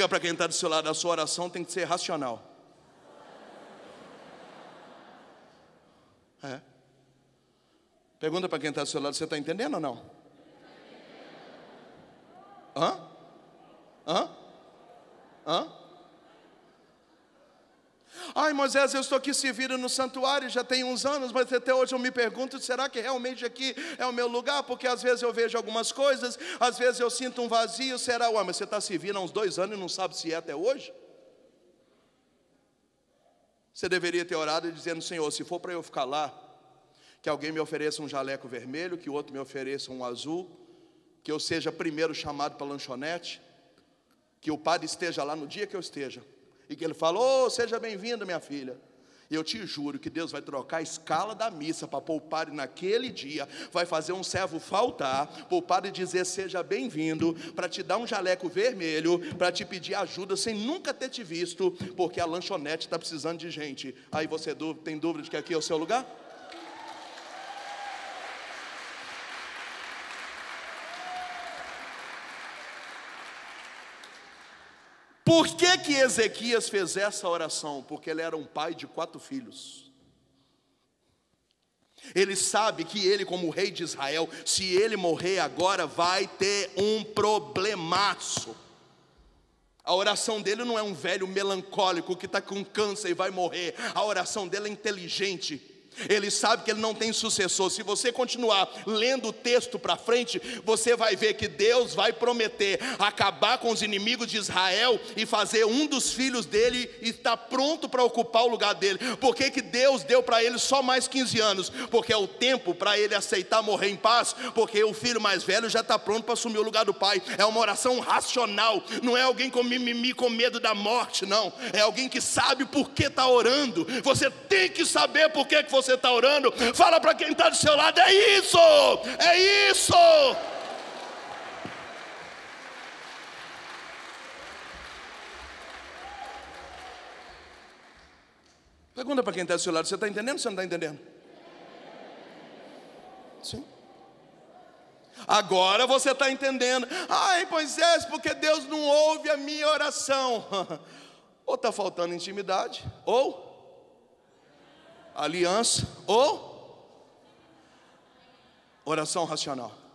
Diga para quem está do seu lado, a sua oração tem que ser racional. É. Pergunta para quem está do seu lado, você está entendendo ou não? Hã? Hã? Ai, Moisés, eu estou aqui servindo no santuário, já tem uns anos, mas até hoje eu me pergunto: será que realmente aqui é o meu lugar? Porque às vezes eu vejo algumas coisas, às vezes eu sinto um vazio. Será, ué, mas você está servindo há uns dois anos e não sabe se é até hoje? Você deveria ter orado dizendo: Senhor, se for para eu ficar lá, que alguém me ofereça um jaleco vermelho, que outro me ofereça um azul, que eu seja primeiro chamado para lanchonete, que o padre esteja lá no dia que eu esteja e que ele falou: oh, Seja bem-vindo, minha filha. E eu te juro que Deus vai trocar a escala da missa para poupar naquele dia, vai fazer um servo faltar, poupar e dizer seja bem-vindo, para te dar um jaleco vermelho, para te pedir ajuda sem nunca ter te visto, porque a lanchonete está precisando de gente. Aí você tem dúvida de que aqui é o seu lugar? Por que, que Ezequias fez essa oração? Porque ele era um pai de quatro filhos. Ele sabe que ele, como rei de Israel, se ele morrer agora, vai ter um problemaço. A oração dele não é um velho melancólico que está com câncer e vai morrer. A oração dele é inteligente. Ele sabe que ele não tem sucessor. Se você continuar lendo o texto para frente, você vai ver que Deus vai prometer acabar com os inimigos de Israel e fazer um dos filhos dele estar pronto para ocupar o lugar dele. Por que, que Deus deu para ele só mais 15 anos? Porque é o tempo para ele aceitar morrer em paz, porque o filho mais velho já está pronto para assumir o lugar do pai. É uma oração racional, não é alguém com mimimi, com medo da morte, não. É alguém que sabe por que está orando. Você tem que saber por que, que você você está orando, fala para quem está do seu lado: é isso, é isso. Pergunta para quem está do seu lado: você está entendendo ou você não está entendendo? Sim. Agora você está entendendo. Ai, pois é, porque Deus não ouve a minha oração. ou está faltando intimidade, ou aliança ou oração racional.